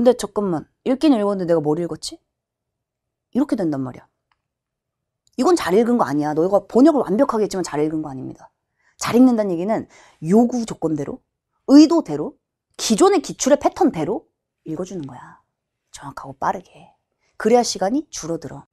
근데 잠깐만 읽긴 읽었는데 내가 뭘 읽었지? 이렇게 된단 말이야. 이건 잘 읽은 거 아니야. 너희가 번역을 완벽하게 했지만 잘 읽은 거 아닙니다. 잘 읽는다는 얘기는 요구 조건대로, 의도대로, 기존의 기출의 패턴대로 읽어주는 거야. 정확하고 빠르게. 그래야 시간이 줄어들어.